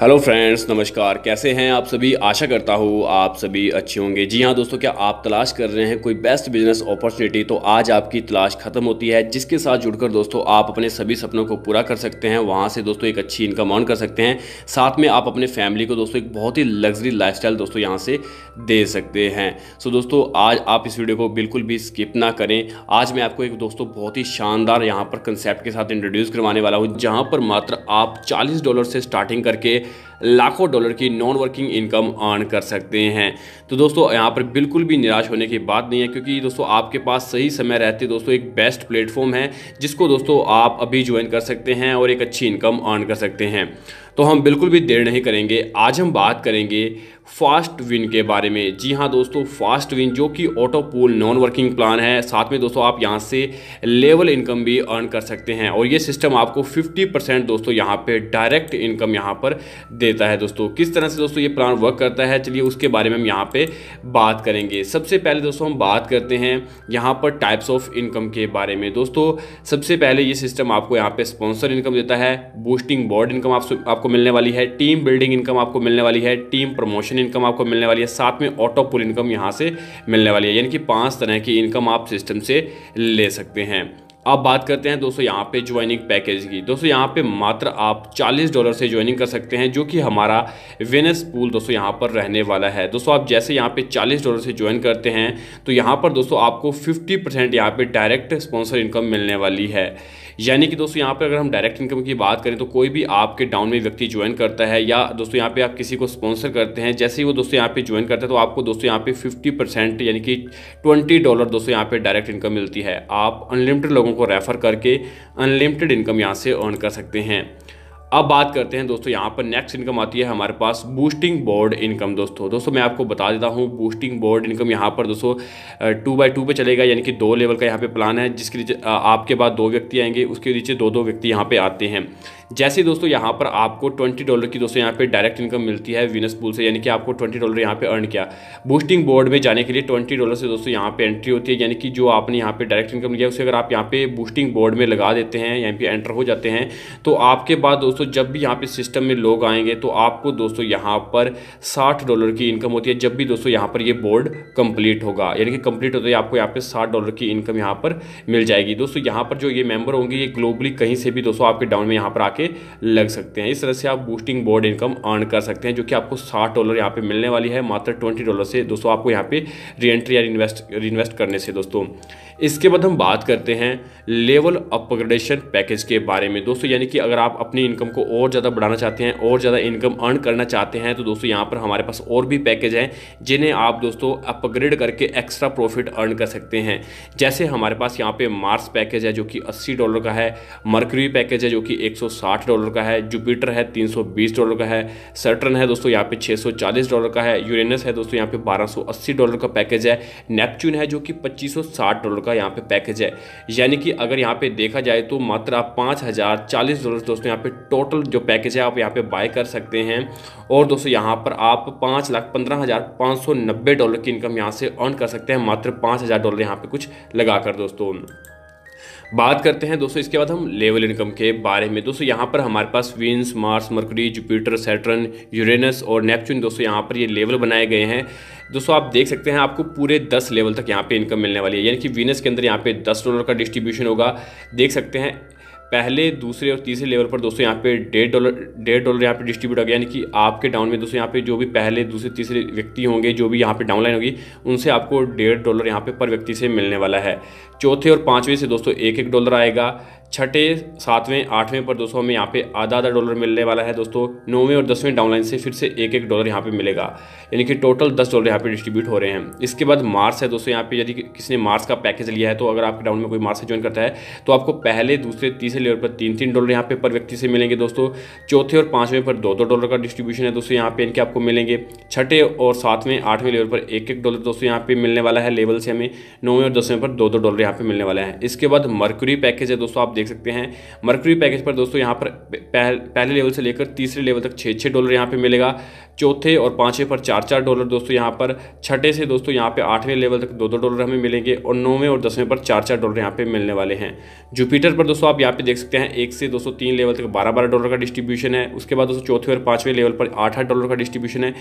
hello friends नमस्कार कैसे हैं आप सभी आशा करता हूँ आप सभी अच्छे होंगे जी हाँ दोस्तों क्या आप तलाश कर रहे हैं कोई बेस्ट बिजनेस अपॉर्चुनिटी तो आज आपकी तलाश खत्म होती है जिसके साथ जुड़कर दोस्तों आप अपने सभी सपनों को पूरा कर सकते हैं वहाँ से दोस्तों एक अच्छी इनकम ऑन कर सकते हैं साथ में आप अपने फैमिली को दोस्तों एक बहुत ही लग्जरी लाइफ दोस्तों यहाँ से दे सकते हैं सो दोस्तों आज आप इस वीडियो को बिल्कुल भी स्किप ना करें आज मैं आपको एक दोस्तों बहुत ही शानदार यहाँ पर कंसेप्ट के साथ इंट्रोड्यूस करवाने वाला हूँ जहाँ पर मात्र आप चालीस डॉलर से स्टार्टिंग करके लाखों डॉलर की नॉन वर्किंग इनकम अर्न कर सकते हैं तो दोस्तों यहाँ पर बिल्कुल भी निराश होने की बात नहीं है क्योंकि दोस्तों आपके पास सही समय रहते दोस्तों एक बेस्ट प्लेटफॉर्म है जिसको दोस्तों आप अभी ज्वाइन कर सकते हैं और एक अच्छी इनकम अर्न कर सकते हैं तो हम बिल्कुल भी देर नहीं करेंगे आज हम बात करेंगे फास्ट विन के बारे में जी हाँ दोस्तों फास्ट विन जो कि auto pool non working plan है साथ में दोस्तों आप यहाँ से लेवल इनकम भी अर्न कर सकते हैं और ये सिस्टम आपको 50 परसेंट दोस्तों यहाँ पे डायरेक्ट इनकम यहाँ पर देता है दोस्तों किस तरह से दोस्तों ये प्लान वर्क करता है चलिए उसके बारे में हम यहाँ पर बात करेंगे सबसे पहले दोस्तों हम बात करते हैं यहाँ पर टाइप्स ऑफ इनकम के बारे में दोस्तों सबसे पहले ये सिस्टम आपको यहाँ पर स्पॉन्सर इनकम देता है बूस्टिंग बॉर्ड इनकम आपको मिलने वाली है टीम बिल्डिंग इनकम आपको मिलने वाली है टीम प्रमोशन पेंशन इनकम आपको मिलने वाली है साथ में ऑटो पुल इनकम यहाँ से मिलने वाली है यानी कि पाँच तरह की इनकम आप सिस्टम से ले सकते हैं अब बात करते हैं दोस्तों यहाँ पे ज्वाइनिंग पैकेज की दोस्तों यहाँ पे मात्र आप 40 डॉलर से ज्वाइनिंग कर सकते हैं जो कि हमारा वेनस पूल दोस्तों यहाँ पर रहने वाला है दोस्तों आप जैसे यहाँ पे 40 डॉलर से ज्वाइन करते हैं तो यहाँ पर दोस्तों आपको 50 परसेंट यहाँ पर डायरेक्ट स्पॉन्सर इनकम मिलने वाली है यानी कि दोस्तों यहाँ पर अगर हम डायरेक्ट इनकम की बात करें तो कोई भी आपके डाउन में व्यक्ति ज्वाइन करता है या दोस्तों यहाँ पे आप किसी को स्पॉन्सर करते हैं जैसे ही वो दोस्तों यहाँ पे ज्वाइन करता है तो आपको दोस्तों यहाँ पे 50 परसेंट यानी कि 20 डॉलर दोस्तों यहाँ पे डायरेक्ट इनकम मिलती है आप अनलिमिटेड लोगों को रेफर करके अनलिमिटेड इनकम यहाँ से अर्न कर सकते हैं अब बात करते हैं दोस्तों यहाँ पर नेक्स्ट इनकम आती है हमारे पास बूस्टिंग बोर्ड इनकम दोस्तों दोस्तों मैं आपको बता देता हूँ बूस्टिंग बोर्ड इनकम यहाँ पर दोस्तों टू बाई टू पर चलेगा यानी कि दो लेवल का यहाँ पे प्लान है जिसके नीचे आपके बाद दो व्यक्ति आएंगे उसके नीचे दो दो व्यक्ति यहाँ पर आते हैं जैसे दोस्तों यहाँ पर आपको ट्वेंटी डॉलर की दोस्तों यहाँ पर डायरेक्ट इनकम मिलती है विनस पूल से यानी कि आपको ट्वेंटी डॉलर यहाँ पर अर्न किया बूस्टिंग बोर्ड में जाने के लिए ट्वेंटी डॉलर से दोस्तों यहाँ पर एंट्री होती है यानी कि जो आपने यहाँ पर डायरेक्ट इनकम लिया उसे अगर आप यहाँ पर बूस्टिंग बोर्ड में लगा देते हैं यहाँ पर एंटर हो जाते हैं तो आपके बाद दोस्तों दोस्तों जब भी यहाँ पे सिस्टम में लोग आएंगे तो आपको दोस्तों यहाँ पर साठ डॉलर की इनकम होती है जब भी दोस्तों यहाँ पर ये बोर्ड कंप्लीट होगा यानी कि कंप्लीट होते ही आपको यहाँ पे साठ डॉलर की इनकम यहाँ पर मिल जाएगी दोस्तों यहाँ पर जो ये मेंबर होंगे ये ग्लोबली कहीं से भी दोस्तों आपके डाउन में यहाँ पर आके लग सकते हैं इस तरह से आप बूस्टिंग बोर्ड इनकम अर्न कर सकते हैं जो कि आपको साठ डॉलर यहाँ पर मिलने वाली है मात्र ट्वेंटी डॉलर से दोस्तों आपको यहाँ पे रीएंट्री या इन्वेस्ट इन्वेस्ट करने से दोस्तों इसके बाद हम बात करते हैं लेवल अपग्रेडेशन पैकेज के बारे में दोस्तों यानी कि अगर आप अपनी इनकम को और ज़्यादा बढ़ाना चाहते हैं और ज़्यादा इनकम अर्न करना चाहते हैं तो दोस्तों यहाँ पर हमारे पास और भी पैकेज हैं जिन्हें आप दोस्तों अपग्रेड करके एक्स्ट्रा प्रॉफिट अर्न कर सकते हैं जैसे हमारे पास यहाँ पर मार्स पैकेज है जो कि अस्सी डॉलर का है मर्क्री पैकेज है जो कि एक डॉलर का है जुपिटर है तीन डॉलर का है सर्टन है दोस्तों यहाँ पर छः डॉलर का है यूरेनस है दोस्तों यहाँ पर बारह डॉलर का पैकेज है नेपच्यून है जो कि पच्चीस डॉलर का यहाँ पर पैकेज है यानी कि अगर यहाँ पर देखा जाए तो मात्र आप पाँच हज़ार चालीस डॉलर दोस्तों यहाँ पे टोटल टोटल जो पैकेज है आप यहाँ पे बाय कर सकते हैं और दोस्तों यहाँ पर आप पाँच लाख पंद्रह हज़ार पाँच सौ नब्बे डॉलर की इनकम यहाँ से अर्न कर सकते हैं मात्र पाँच हज़ार डॉलर यहाँ पे कुछ लगा कर दोस्तों बात करते हैं दोस्तों इसके बाद हम लेवल इनकम के बारे में दोस्तों यहाँ पर हमारे पास Venus Mars Mercury Jupiter Saturn Uranus और नेपच्यून दोस्तों यहाँ पर ये लेवल बनाए गए हैं दोस्तों आप देख सकते हैं आपको पूरे 10 लेवल तक यहाँ पे इनकम मिलने वाली है यानी कि वीनस के अंदर यहाँ पे 10 डॉलर का डिस्ट्रीब्यूशन होगा देख सकते हैं पहले दूसरे और तीसरे लेवल पर दोस्तों यहाँ पे डेढ़ डॉलर डेढ़ डॉलर यहाँ पे डिस्ट्रीब्यूट हो गया यानी कि आपके डाउन में दोस्तों यहाँ पे जो भी पहले दूसरे तीसरे व्यक्ति होंगे जो भी यहाँ पे डाउनलाइन होगी उनसे आपको डेढ़ डॉलर यहाँ पे पर व्यक्ति से मिलने वाला है चौथे और पाँचवें से दोस्तों एक एक डॉलर आएगा छठे सातवें आठवें पर दोस्तों हमें यहाँ पे आधा आधा डॉलर मिलने वाला है दोस्तों नौवें और दसवें डाउनलाइन से फिर से एक एक डॉलर यहाँ पे मिलेगा यानी कि टोटल दस डॉलर यहाँ पे डिस्ट्रीब्यूट हो रहे हैं इसके बाद मार्स है दोस्तों यहाँ पे यदि किसी ने मार्स का पैकेज लिया है तो अगर आपके डाउन में कोई मार्स से ज्वाइन करता है तो आपको पहले दूसरे तीसरे लेवल पर तीन तीन डॉलर यहाँ पे पर व्यक्ति से मिलेंगे दोस्तों चौथे और पाँचवें पर दो दो डॉलर का डिस्ट्रीब्यूशन है दोस्तों यहाँ पे इनके आपको मिलेंगे छठे और सातवें आठवें लेवल पर एक एक डॉलर दोस्तों यहाँ पे मिलने वाला है लेवल से हमें नौवें और दसवें पर दो दो डॉलर यहाँ पे मिलने वाला है इसके बाद मर्क्यूरी पैकेज है दोस्तों आप देख सकते हैं मर्क्री पैकेज पर दोस्तों यहाँ पर पहले लेवल से लेकर तीसरे लेवल तक छः छः डॉलर यहाँ पर मिलेगा चौथे और पाँचवें पर चार चार डॉलर दोस्तों यहाँ पर छठे से दोस्तों यहाँ पर आठवें लेवल तक दो दो डॉलर हमें मिलेंगे और नौवें और दसवें पर चार चार डॉलर यहाँ पर मिलने वाले हैं जुपीटर पर दोस्तों आप यहाँ पर देख सकते हैं एक से दोस्तों तीन लेवल तक बारह बारह डॉलर का डिस्ट्रीब्यूशन है उसके बाद दोस्तों चौथे और पाँचवें लेवल पर आठ आठ डॉलर का डिस्ट्रीब्यूशन है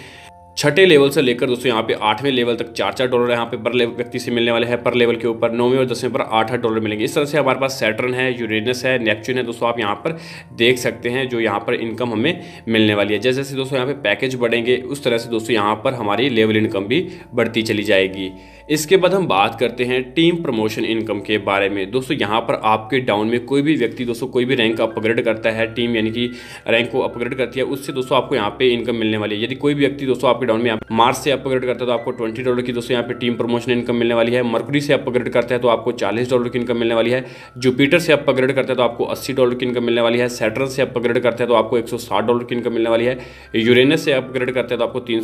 छठे लेवल से लेकर दोस्तों यहाँ पे आठवें लेवल तक चार चार डॉलर यहाँ पे पर व्यक्ति से मिलने वाले हैं पर लेवल के ऊपर नौवें और दसवें पर आठ आठ डॉलर मिलेंगे इस तरह से हमारे पास सैटर्न है यूरेनस है नेपच्यून है दोस्तों आप यहाँ पर देख सकते हैं जो यहाँ पर इनकम हमें मिलने वाली है जैसे जैसे दोस्तों यहाँ पे पैकेज बढ़ेंगे उस तरह से दोस्तों यहाँ पर हमारी लेवल इनकम भी बढ़ती चली जाएगी इसके बाद हम बात करते हैं टीम प्रमोशन इनकम के बारे में दोस्तों यहाँ पर आपके डाउन में कोई भी व्यक्ति दोस्तों कोई भी रैंक अपग्रेड करता है टीम यानी कि रैंक को अपग्रेड करती है उससे दोस्तों आपको यहाँ पर इनकम मिलने वाली है यदि कोई भी व्यक्ति दोस्तों आपके डाउन में आप मार्च से अपग्रेड करते हैं तो आपको ट्वेंटी डॉलर की दोस्तों यहाँ पे टीम प्रमोशन इनकम मिलने वाली है मर्कुरी से अपग्रेड करते हैं तो आपको चालीस डॉलर की इनकम मिलने वाली है जुपीटर से अपग्रेड करते हैं तो आपको अस्सी डॉलर की इनकम मिलने वाली है सैटर्न से अपग्रेड करते हैं तो आपको एक डॉलर की इनकम मिलने वाली है यूरेनस से अपग्रेड करते हैं तो आपको तीन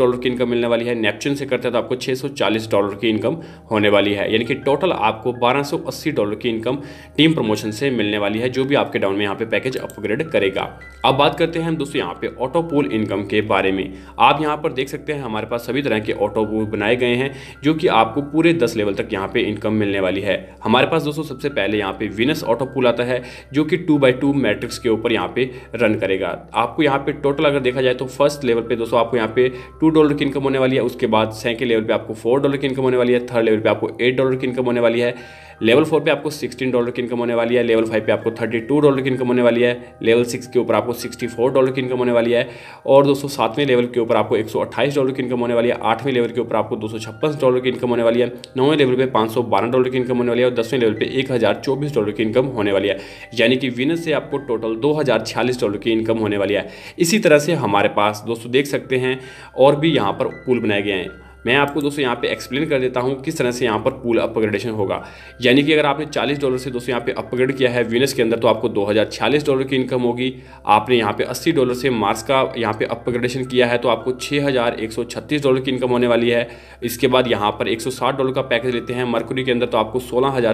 डॉलर की इनकम मिलने वाली है नेपच्यून से करते हैं तो आपको छह डॉलर की इनकम होने वाली है यानी कि टोटल आपको बारह डॉलर की इनकम टीम प्रमोशन से मिलने वाली है जो भी आपके डाउन में यहाँ पे पैकेज अपग्रेड करेगा अब बात करते हैं हम दोस्तों यहाँ पे ऑटो पूल इनकम के बारे में आप यहाँ यहाँ पर देख सकते हैं हमारे पास सभी तरह के ऑटो बनाए गए हैं जो कि आपको पूरे दस लेवल तक यहाँ पे इनकम मिलने वाली है हमारे पास दोस्तों सबसे पहले यहाँ पे विनस ऑटो पुल आता है जो कि टू बाई टू मैट्रिक्स के ऊपर यहाँ पे रन करेगा आपको यहाँ पे टोटल अगर देखा जाए तो फर्स्ट लेवल पे दोस्तों आपको यहाँ पे टू डॉलर की इनकम होने वाली है उसके बाद सेकेंड लेवल पे आपको फोर डॉलर की इनकम होने वाली है थर्ड लेवल पे आपको एट डॉलर की इनकम होने वाली है लेवल फोर पे आपको सिक्सटीन डॉलर की इनकम होने वाली है लेवल फाइव पे आपको थर्टी टू डॉलर की इनकम होने वाली है लेवल सिक्स के ऊपर आपको सिक्सटी फोर डॉलर की इनकम होने वाली है और दोस्तों सातवें लेवल के ऊपर आपको एक सौ अट्ठाईस डॉलर की इनकम होने वाली है आठवें लेवल के ऊपर आपको दो सौ छप्पन डॉलर की इनकम होने वाली है नौवें लेवल पर पाँच सौ बारह डॉलर की इनकम होने वाली है और दसवें लेवल पर एक हज़ार चौबीस डॉलर की इनकम होने वाली है यानी कि विनर से आपको टोटल दो हज़ार छियालीस डॉलर की इनकम होने वाली है इसी तरह से हमारे पास दोस्तों देख सकते हैं और भी यहाँ पर पुल बनाए गए हैं मैं आपको दोस्तों यहाँ पे एक्सप्लेन कर देता हूँ किस तरह से यहाँ पर पूल अपग्रेडेशन होगा यानी कि अगर आपने 40 डॉलर से दोस्तों यहाँ पे अपग्रेड किया है वीनस के अंदर तो आपको दो डॉलर की इनकम होगी आपने यहाँ पे अस्सी डॉलर से मार्स का यहाँ पे अपग्रेडेशन किया है तो आपको छः डॉलर की इनकम होने वाली है इसके बाद यहाँ पर एक डॉलर का पैकेज लेते हैं मरकुरी के अंदर तो आपको सोलह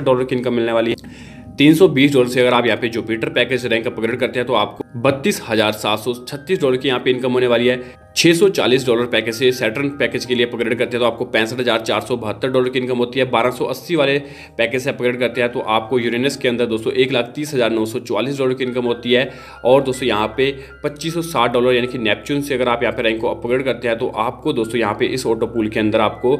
डॉलर की इनकम मिलने वाली है 320 डॉलर से अगर आप यहाँ पे जुपिटर पैकेज रैंक अपग्रेड करते हैं तो आपको बत्तीस हजार सात सौ छत्तीस डॉलर की यहाँ पे इनकम होने वाली है 640 डॉलर पैकेज से सैटर्न पैकेज के लिए अपग्रेड करते हैं तो आपको पैंसठ हज़ार चार सौ बहत्तर डॉलर की इनकम होती है 1280 वाले पैकेज से अपग्रेड करते हैं तो आपको यूरेनस के अंदर दोस्तों एक लाख तीस हज़ार नौ सौ चौवालीस डॉलर की इनकम होती है और दोस्तों यहाँ पे पच्चीस सौ साठ डॉलर यानी कि नेपच्यून से अगर आप यहाँ पे रैंक को अपग्रेड करते हैं तो आपको दोस्तों यहाँ पे इस ऑटो पूल के अंदर आपको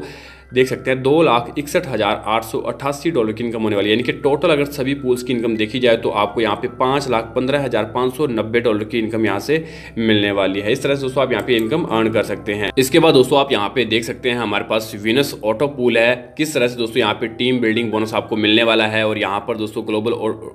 देख सकते हैं दो लाख इकसठ हज़ार आठ सौ अट्ठासी डॉलर की इनकम होने वाली है यानी कि टोटल अगर सभी पूल्स की इनकम देखी जाए तो आपको यहाँ पे पाँच लाख पंद्रह हज़ार पाँच सौ नब्बे डॉलर की इनकम यहाँ से मिलने वाली है इस तरह से दोस्तों आप यहाँ पे इनकम अर्न कर सकते हैं इसके बाद दोस्तों आप यहाँ पे देख सकते हैं हमारे पास विनस ऑटो पूल है किस तरह से दोस्तों यहाँ पे टीम बिल्डिंग बोनस आपको मिलने वाला है और यहाँ पर दोस्तों ग्लोबल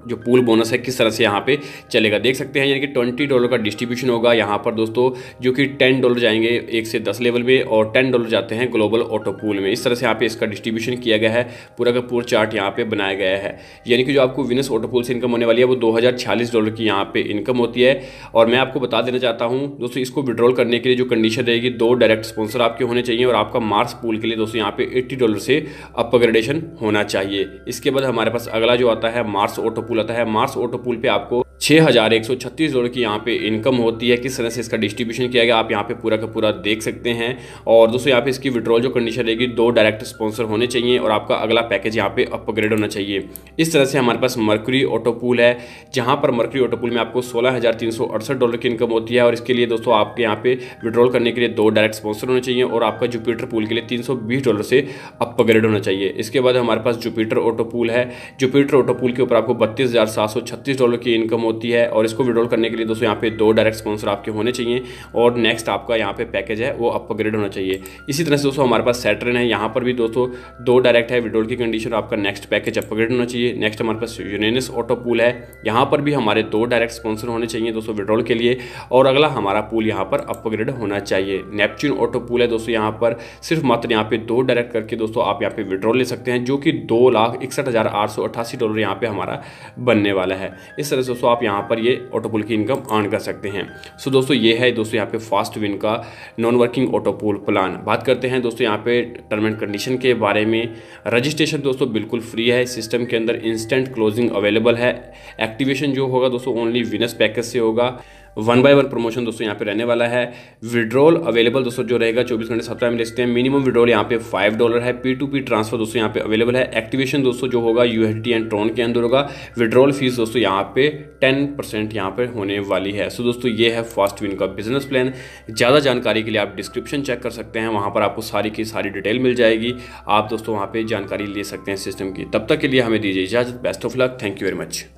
जो पूल बोनस है किस तरह से यहाँ पे चलेगा देख सकते हैं यानी कि ट्वेंटी डॉलर का डिस्ट्रीब्यूशन होगा यहाँ पर दोस्तों जो कि टेन डॉलर जाएंगे एक से दस लेवल में और टेन डॉलर जाते हैं ग्लोबल ऑटो पूल में इस इस तरह से यहाँ पे इसका डिस्ट्रीब्यूशन किया गया है पूरा का पूरा चार्ट यहाँ पे बनाया गया है यानी कि जो आपको विनस ऑटोपोल से इनकम होने वाली है वो दो डॉलर की यहाँ पे इनकम होती है और मैं आपको बता देना चाहता हूँ दोस्तों इसको विड्रॉल करने के लिए जो कंडीशन रहेगी दो डायरेक्ट स्पॉन्सर आपके होने चाहिए और आपका मार्स पूल के लिए दोस्तों यहाँ पे एट्टी डॉलर से अपग्रेडेशन होना चाहिए इसके बाद हमारे पास अगला जो आता है मार्स ऑटोपूल आता है मार्स ऑटोपूल पर आपको छः हज़ार एक सौ छत्तीस डॉलर की यहाँ पे इनकम होती है किस तरह से इसका डिस्ट्रीब्यूशन किया गया आप यहाँ पे पूरा का पूरा देख सकते हैं और दोस्तों यहाँ पे इसकी विड्रॉल जो कंडीशन रहेगी दो डायरेक्ट स्पॉन्सर होने चाहिए और आपका अगला पैकेज यहाँ पे अपग्रेड होना चाहिए इस तरह से हमारे पास मर्करी ऑटोपूल है जहाँ पर मर्करी ऑटोपूल में आपको सोलह डॉलर की इनकम होती है और इसके लिए दोस्तों आपके यहाँ पे विड्रॉल करने के लिए दो डायरेक्ट स्पॉन्सर होने चाहिए और आपका जुपिटर पूल के लिए तीन डॉलर से अपग्रेड होना चाहिए इसके बाद हमारे पास जुपिटर ऑटोपूल है जुपिटर ऑटोपूल के ऊपर आपको बत्तीस डॉलर की इनकम होती है और इसको विड्रॉल करने के लिए दोस्तों यहाँ पे दो डायरेक्ट स्पॉन्सर आपके होने चाहिए और नेक्स्ट आपका यहाँ पे पैकेज है वो अपग्रेड होना चाहिए इसी तरह से दोस्तों हमारे पास सैटर्न है यहाँ यहाँ पर भी दोस्तों दो डायरेक्ट है विड्रोल की कंडीशन आपका नेक्स्ट पैकेज अपग्रेड होना चाहिए नेक्स्ट हमारे पास यूनिनस ऑटो पूल है यहाँ पर भी हमारे दो डायरेक्ट स्पॉन्सर होने चाहिए दोस्तों विड्रोल के लिए और अगला हमारा पूल यहाँ पर अपग्रेड होना चाहिए नेपच्यून ऑटो पूल है दोस्तों यहाँ पर सिर्फ मात्र यहाँ पे दो डायरेक्ट करके दोस्तों आप यहाँ पे विड्रॉल ले सकते हैं जो कि दो लाख इकसठ हज़ार आठ सौ अट्ठासी डॉलर यहाँ पर हमारा बनने वाला है इस तरह से दोस्तों आप यहाँ पर ये ऑटो पूल की इनकम अर्न कर सकते हैं सो दोस्तों ये है दोस्तों यहाँ पे फास्ट विन का non working auto pool plan बात करते हैं दोस्तों यहाँ पे टर्म पेमेंट कंडीशन के बारे में रजिस्ट्रेशन दोस्तों बिल्कुल फ्री है सिस्टम के अंदर इंस्टेंट क्लोजिंग अवेलेबल है एक्टिवेशन जो होगा दोस्तों ओनली विनस पैकेज से होगा वन बाय वन प्रमोशन दोस्तों यहाँ पे रहने वाला है विड्रॉल अवेलेबल दोस्तों जो रहेगा चौबीस घंटे सप्ताह में ले सकते हैं मिनिमम विड्रॉल यहाँ पे फाइव डॉलर है पी टू पी ट्रांसफर दोस्तों यहाँ पे अवेलेबल है एक्टिवेशन दोस्तों जो होगा यू एंड ट्रॉन के अंदर होगा विड्रॉल फीस दोस्तों यहाँ पे टेन परसेंट यहाँ पर होने वाली है सो दोस्तों ये है फास्ट विन का बिजनेस प्लान ज़्यादा जानकारी के लिए आप डिस्क्रिप्शन चेक कर सकते हैं वहाँ पर आपको सारी की सारी डिटेल मिल जाएगी आप दोस्तों वहाँ पर जानकारी ले सकते हैं सिस्टम की तब तक के लिए हमें दीजिए इजाज़त best of luck thank you very much